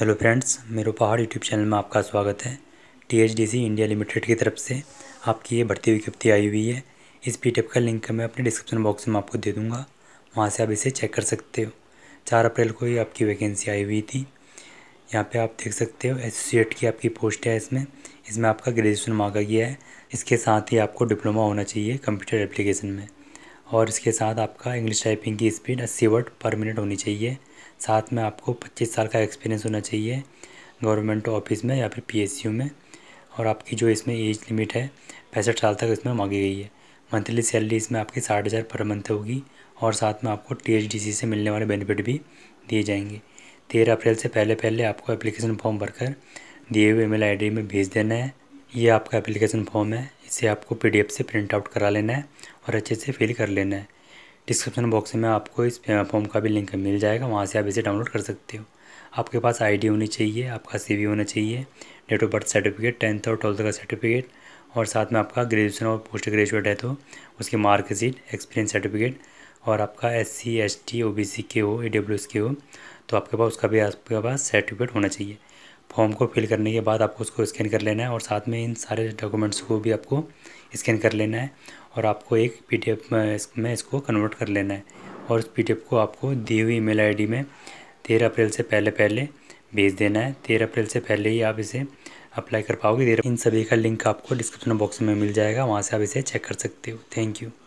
hello friends मेरे पहाड़ YouTube channel में आपका स्वागत है टीएचडीसी इंडिया लिमिटेड की तरफ से आपकी ये बढ़ती विज्ञप्ति आई हुई है इस पीटीएफ का लिंक मैं अपने डिस्क्रिप्शन बॉक्स में आपको दे दूँगा वहाँ से आप इसे चेक कर सकते हो चार अप्रैल को ही आपकी वैकेंसी आई हुई थी यहाँ पर आप देख सकते हो एसोसिएट की आपकी पोस्ट है इसमें इसमें आपका ग्रेजुएशन मांगा गया है इसके साथ ही आपको डिप्लोमा होना चाहिए कंप्यूटर एप्लीकेशन में और इसके साथ आपका इंग्लिश टाइपिंग की स्पीड अस्सी वर्ड पर मिनट होनी चाहिए साथ में आपको पच्चीस साल का एक्सपीरियंस होना चाहिए गवर्नमेंट ऑफिस में या फिर पी में और आपकी जो इसमें एज लिमिट है पैंसठ साल तक इसमें मांगी गई है मंथली सैलरी इसमें आपकी साठ हज़ार पर मंथ होगी और साथ में आपको टी से मिलने वाले बेनिफिट भी दिए जाएंगे तेरह अप्रैल से पहले पहले आपको एप्लीकेशन फॉर्म भरकर दिए हुए ईमेल आईडी में भेज देना है ये आपका एप्लीकेशन फॉर्म है इसे आपको पीडीएफ से प्रिंट आउट करा लेना है और अच्छे से फिल कर लेना है डिस्क्रिप्शन बॉक्स में आपको इस फॉर्म का भी लिंक मिल जाएगा वहाँ से आप इसे डाउनलोड कर सकते हो आपके पास आईडी होनी चाहिए आपका सीवी होना चाहिए date of birth certificate tenth और ट्वेल्थ का सर्टिफिकेट और साथ में आपका ग्रेजुएशन और पोस्ट ग्रेजुएट है तो उसकी मार्कशीट एक्सपीरियंस सर्टिफिकेट और आपका S C S T O B C के हो ए डब्ल्यू एस के हो तो आपके पास उसका भी आपके पास सर्टिफिकेट होना चाहिए फॉर्म को फिल करने के बाद आपको उसको स्कैन कर लेना है और साथ में इन सारे डॉक्यूमेंट्स को भी आपको स्कैन कर लेना है और आपको एक पीडीएफ में इसको कन्वर्ट कर लेना है और उस पीडीएफ को आपको दी हुई ईमेल आईडी में तेरह अप्रैल से पहले पहले भेज देना है तेरह अप्रैल से पहले ही आप इसे अप्लाई कर पाओगे इन सभी का लिंक आपको डिस्क्रिप्शन बॉक्स में मिल जाएगा वहाँ से आप इसे चेक कर सकते हो थैंक यू